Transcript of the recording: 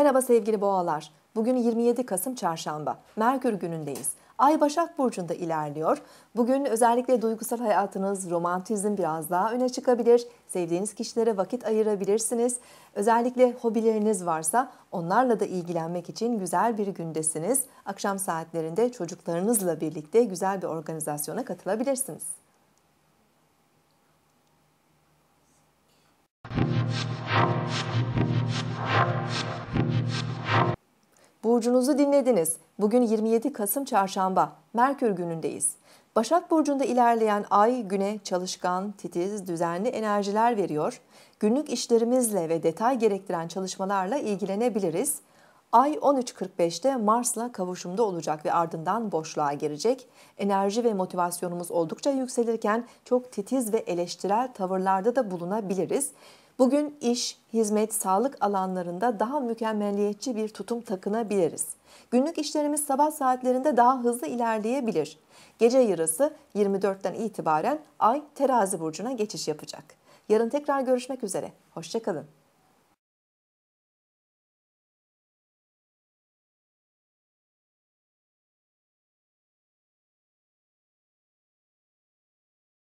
Merhaba sevgili boğalar. Bugün 27 Kasım çarşamba. Merkür günündeyiz. Ay Başak Burcu'nda ilerliyor. Bugün özellikle duygusal hayatınız, romantizm biraz daha öne çıkabilir. Sevdiğiniz kişilere vakit ayırabilirsiniz. Özellikle hobileriniz varsa onlarla da ilgilenmek için güzel bir gündesiniz. Akşam saatlerinde çocuklarınızla birlikte güzel bir organizasyona katılabilirsiniz. Burcunuzu dinlediniz. Bugün 27 Kasım Çarşamba, Merkür günündeyiz. Başak Burcu'nda ilerleyen ay güne çalışkan, titiz, düzenli enerjiler veriyor. Günlük işlerimizle ve detay gerektiren çalışmalarla ilgilenebiliriz. Ay 13.45'te Mars'la kavuşumda olacak ve ardından boşluğa girecek. Enerji ve motivasyonumuz oldukça yükselirken çok titiz ve eleştirel tavırlarda da bulunabiliriz. Bugün iş, hizmet, sağlık alanlarında daha mükemmeliyetçi bir tutum takınabiliriz. Günlük işlerimiz sabah saatlerinde daha hızlı ilerleyebilir. Gece yarısı 24'ten itibaren Ay terazi burcuna geçiş yapacak. Yarın tekrar görüşmek üzere. Hoşçakalın.